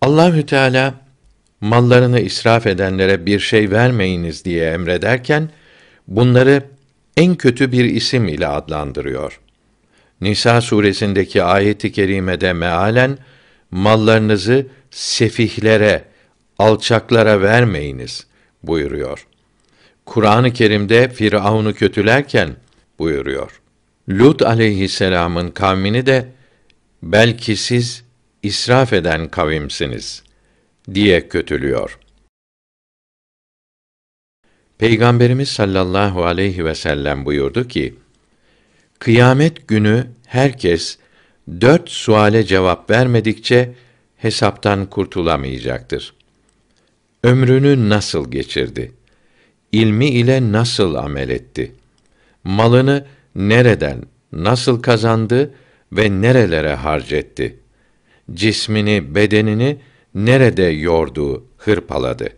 Allahü Teala mallarını israf edenlere bir şey vermeyiniz diye emrederken bunları en kötü bir isim ile adlandırıyor. Nisa suresindeki ayeti kerimede mealen mallarınızı sefihlere, alçaklara vermeyiniz buyuruyor. Kur'an-ı Kerim'de Firavun'u kötülerken buyuruyor. Lut aleyhisselamın kavmini de belki siz israf eden kavimsiniz diye kötülüyor. Peygamberimiz sallallahu aleyhi ve sellem buyurdu ki: Kıyamet günü herkes dört suale cevap vermedikçe hesaptan kurtulamayacaktır. Ömrünü nasıl geçirdi? İlmi ile nasıl amel etti? Malını nereden, nasıl kazandı ve nerelere harcetti?'' cismini, bedenini nerede yordu, hırpaladı?